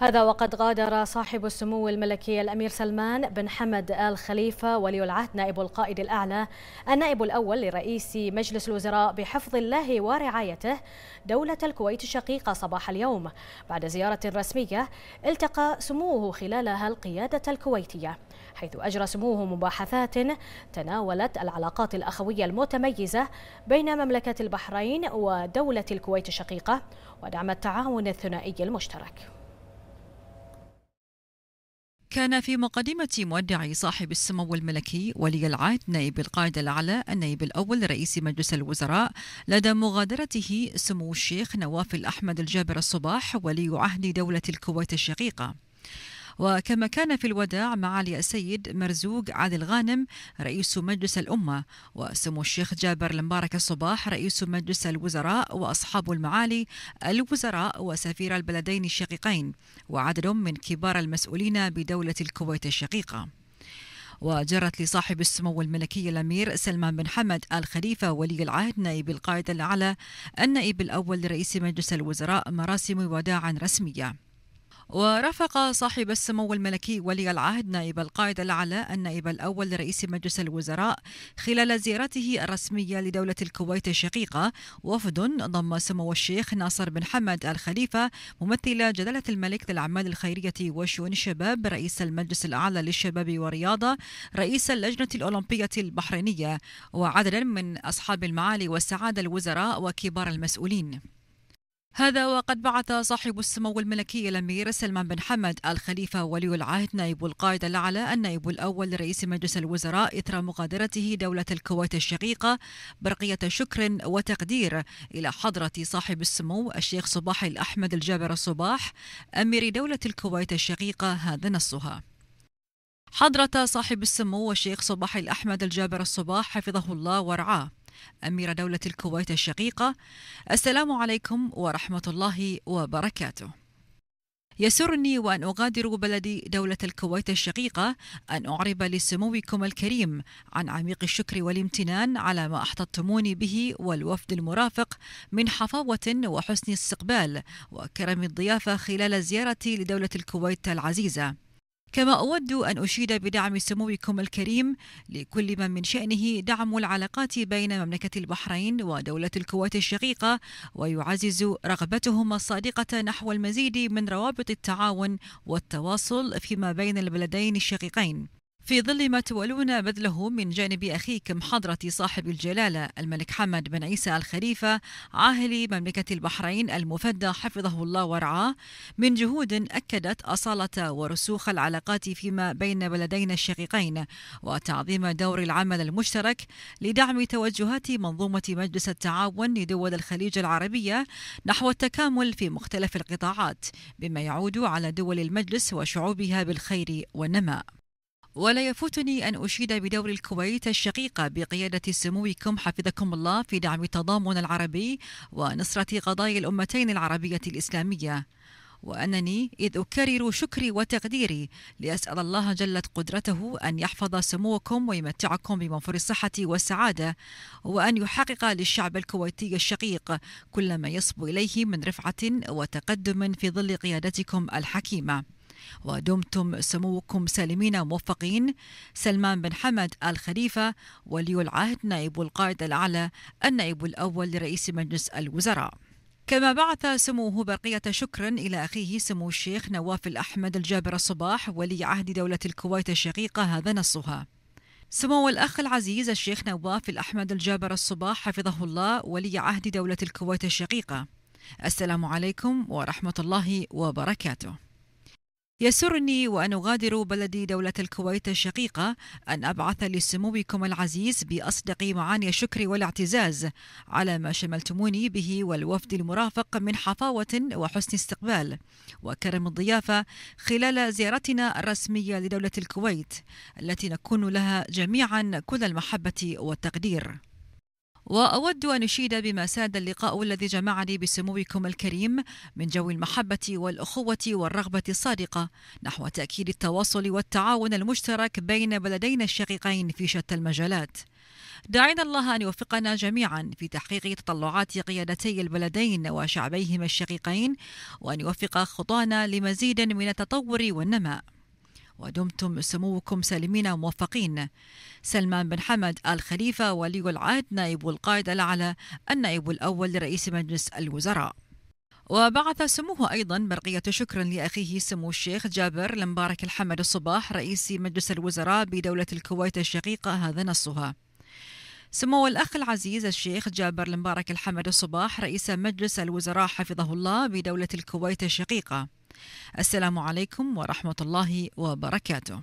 هذا وقد غادر صاحب السمو الملكي الأمير سلمان بن حمد آل خليفة ولي العهد نائب القائد الأعلى النائب الأول لرئيس مجلس الوزراء بحفظ الله ورعايته دولة الكويت الشقيقة صباح اليوم بعد زيارة رسمية التقى سموه خلالها القيادة الكويتية حيث أجرى سموه مباحثات تناولت العلاقات الأخوية المتميزة بين مملكة البحرين ودولة الكويت الشقيقة ودعم التعاون الثنائي المشترك كان في مقدمة مودعي صاحب السمو الملكي ولي العهد نائب القائد الأعلى النائب الأول رئيس مجلس الوزراء لدى مغادرته سمو الشيخ نواف الأحمد الجابر الصباح ولي عهد دولة الكويت الشقيقة وكما كان في الوداع معالي السيد مرزوق عادل غانم رئيس مجلس الأمة وسمو الشيخ جابر المبارك الصباح رئيس مجلس الوزراء وأصحاب المعالي الوزراء وسفير البلدين الشقيقين وعدد من كبار المسؤولين بدولة الكويت الشقيقة وجرت لصاحب السمو الملكي الامير سلمان بن حمد ال خليفه ولي العهد نائب القائد الاعلى النائب الاول لرئيس مجلس الوزراء مراسم وداع رسميه ورافق صاحب السمو الملكي ولي العهد نائب القائد الأعلى النائب الأول لرئيس مجلس الوزراء خلال زيارته الرسمية لدولة الكويت الشقيقة وفد ضم سمو الشيخ ناصر بن حمد الخليفة ممثل جلالة الملك للأعمال الخيرية وشؤون الشباب رئيس المجلس الأعلى للشباب والرياضة رئيس اللجنة الأولمبية البحرينية وعددا من أصحاب المعالي والسعادة الوزراء وكبار المسؤولين هذا وقد بعث صاحب السمو الملكي الامير سلمان بن حمد ال خليفه ولي العهد نائب القائد الاعلى النائب الاول لرئيس مجلس الوزراء اثر مغادرته دوله الكويت الشقيقه برقيه شكر وتقدير الى حضره صاحب السمو الشيخ صباح الاحمد الجابر الصباح امير دوله الكويت الشقيقه هذا نصها. حضرة صاحب السمو الشيخ صباح الأحمد الجابر الصباح حفظه الله ورعاه أمير دولة الكويت الشقيقة السلام عليكم ورحمة الله وبركاته يسرني وأن أغادر بلدي دولة الكويت الشقيقة أن أعرب لسموكم الكريم عن عميق الشكر والامتنان على ما أحتطموني به والوفد المرافق من حفاوة وحسن استقبال وكرم الضيافة خلال زيارتي لدولة الكويت العزيزة كما أود أن أشيد بدعم سموكم الكريم لكل من من شأنه دعم العلاقات بين مملكة البحرين ودولة الكويت الشقيقة ويعزز رغبتهما الصادقة نحو المزيد من روابط التعاون والتواصل فيما بين البلدين الشقيقين في ظل ما تولون بذله من جانب أخيكم حضرة صاحب الجلالة الملك حمد بن عيسى الخليفة عاهل مملكة البحرين المفدى حفظه الله ورعاه من جهود أكدت أصالة ورسوخ العلاقات فيما بين بلدينا الشقيقين وتعظيم دور العمل المشترك لدعم توجهات منظومة مجلس التعاون لدول الخليج العربية نحو التكامل في مختلف القطاعات بما يعود على دول المجلس وشعوبها بالخير والنماء ولا يفوتني أن أشيد بدور الكويت الشقيقة بقيادة سموكم حفظكم الله في دعم التضامن العربي ونصرة قضايا الأمتين العربية الإسلامية وأنني إذ أكرر شكري وتقديري لأسأل الله جلت قدرته أن يحفظ سموكم ويمتعكم بمنفر الصحة والسعادة وأن يحقق للشعب الكويتي الشقيق كل ما يصب إليه من رفعة وتقدم في ظل قيادتكم الحكيمة ودمتم سموكم سالمين موفقين سلمان بن حمد الخليفة ولي العهد نائب القائد الأعلى النائب الأول لرئيس مجلس الوزراء كما بعث سموه برقية شكر إلى أخيه سمو الشيخ نواف الأحمد الجابر الصباح ولي عهد دولة الكويت الشقيقة هذا نصها سمو الأخ العزيز الشيخ نواف الأحمد الجابر الصباح حفظه الله ولي عهد دولة الكويت الشقيقة السلام عليكم ورحمة الله وبركاته يسرني وأن أغادر بلدي دولة الكويت الشقيقة أن أبعث لسموكم العزيز بأصدق معاني الشكر والاعتزاز على ما شملتموني به والوفد المرافق من حفاوة وحسن استقبال وكرم الضيافة خلال زيارتنا الرسمية لدولة الكويت التي نكون لها جميعا كل المحبة والتقدير وأود أن أشيد بما ساد اللقاء الذي جمعني بسموكم الكريم من جو المحبة والأخوة والرغبة الصادقة نحو تأكيد التواصل والتعاون المشترك بين بلدينا الشقيقين في شتى المجالات. دعينا الله أن يوفقنا جميعا في تحقيق تطلعات قيادتي البلدين وشعبيهما الشقيقين وأن يوفق خطانا لمزيد من التطور والنماء. ودمتم سموكم سالمين وموفقين سلمان بن حمد آل خليفة ولي العهد نائب القائد الأعلى النائب الأول لرئيس مجلس الوزراء وبعث سموه أيضا برقية شكر لأخيه سمو الشيخ جابر لمبارك الحمد الصباح رئيس مجلس الوزراء بدولة الكويت الشقيقة هذا نصها سمو الأخ العزيز الشيخ جابر المبارك الحمد الصباح رئيس مجلس الوزراء حفظه الله بدولة الكويت الشقيقة السلام عليكم ورحمة الله وبركاته.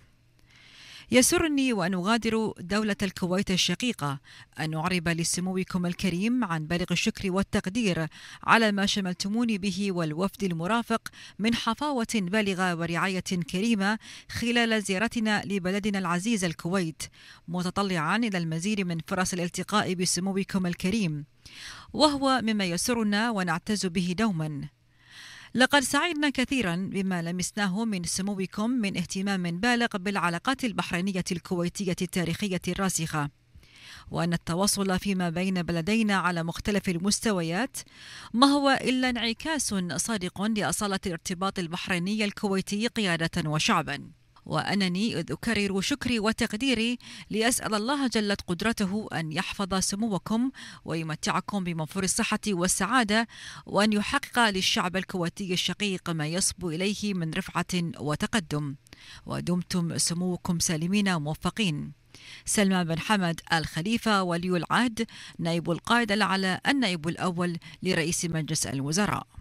يسرني وأن أغادر دولة الكويت الشقيقة أن أعرب لسموكم الكريم عن بالغ الشكر والتقدير على ما شملتموني به والوفد المرافق من حفاوة بالغة ورعاية كريمة خلال زيارتنا لبلدنا العزيز الكويت متطلعا إلى المزيد من فرص الالتقاء بسموكم الكريم وهو مما يسرنا ونعتز به دوما لقد سعدنا كثيرا بما لمسناه من سموكم من اهتمام بالغ بالعلاقات البحرينية الكويتية التاريخية الراسخة وأن التواصل فيما بين بلدينا على مختلف المستويات ما هو إلا انعكاس صادق لأصالة الارتباط البحريني الكويتي قيادة وشعبا وأنني أكرر شكري وتقديري لأسأل الله جلت قدرته أن يحفظ سموكم ويمتعكم بمنفور الصحة والسعادة وأن يحقق للشعب الكويتي الشقيق ما يصبو إليه من رفعة وتقدم ودمتم سموكم سالمين موفقين سلمان بن حمد الخليفة ولي العهد نائب القائد الأعلى النائب الأول لرئيس مجلس الوزراء